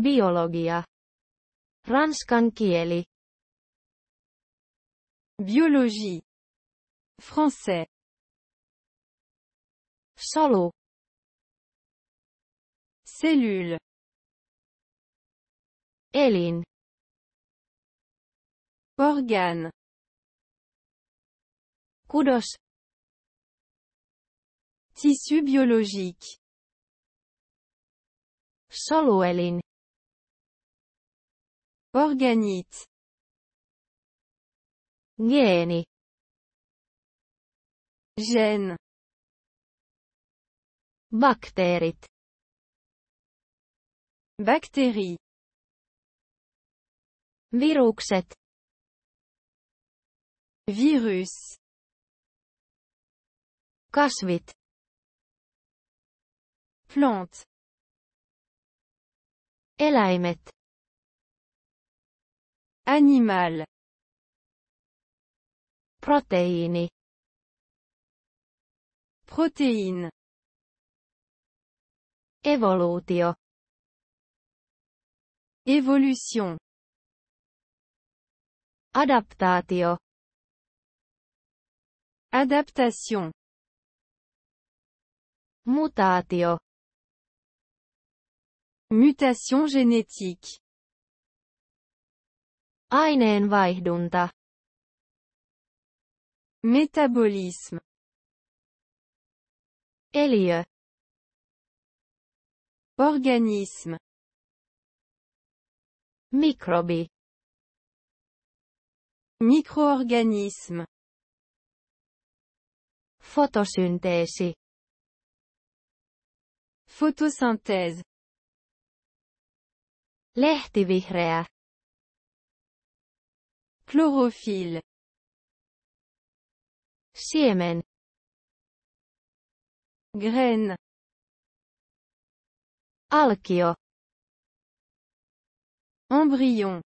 Biologia. Ranskan kieli. Biologie. Français. Solo. Cellule. Elin. Organe. Kudos. Tissu biologique. Soluelin. Organite. Gène. bactérit Bactérie. Virukset. Virus. Kasvit. Plante. Eläimet. Animal. Protéine. Protéine. evolutio Évolution. Adaptatio. Adaptation. Mutatio. Mutation génétique. Aineenvaihdunta. Metabolism. Eliö. Organism. Mikrobi. Mikroorganism. Fotosynteesi. Photosynthèse. Lehtivihreä. chlorophylle, Siemen. Graines. alkio, embryon,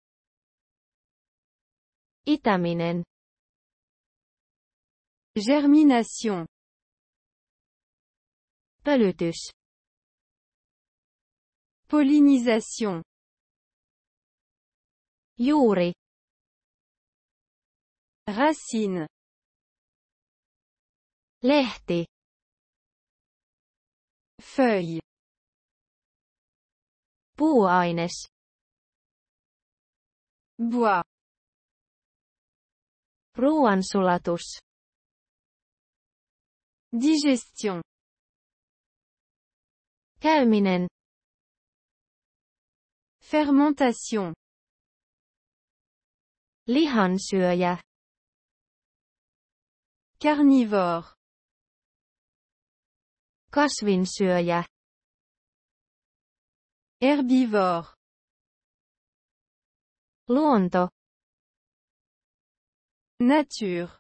Itaminen. germination, palutus, pollinisation, juuri, Racine. Lehti. Feuille. Puuaines. Bois. Ruoansulatus. Digestion. Käyminen. Fermentation. Lihansyöjä. Carnivore. Kasvinsyöjä. Herbivore. Luonto. Nature.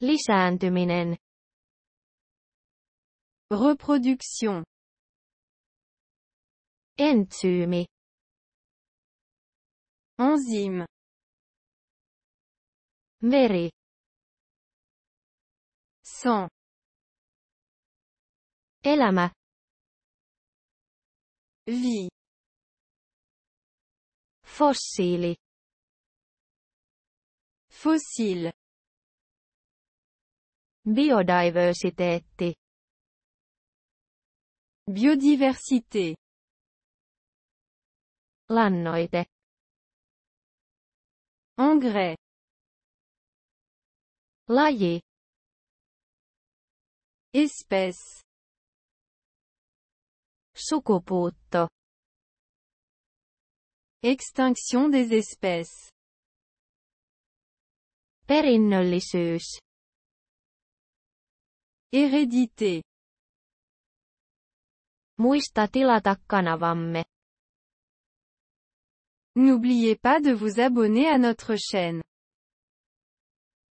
Lisääntyminen. Reproduction. Enzyme. Veri son elama, vie fossile, fossile, Biodiversité. biodiversité lannoite engrais laji espèce Chocopote Extinction des espèces Perinnöllisyys Hérédité Muista N'oubliez pas de vous abonner à notre chaîne.